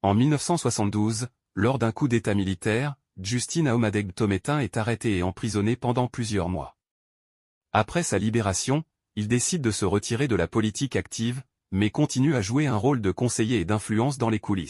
En 1972, lors d'un coup d'état militaire, Justin Aomadeg Tométin est arrêté et emprisonné pendant plusieurs mois. Après sa libération, il décide de se retirer de la politique active, mais continue à jouer un rôle de conseiller et d'influence dans les coulisses.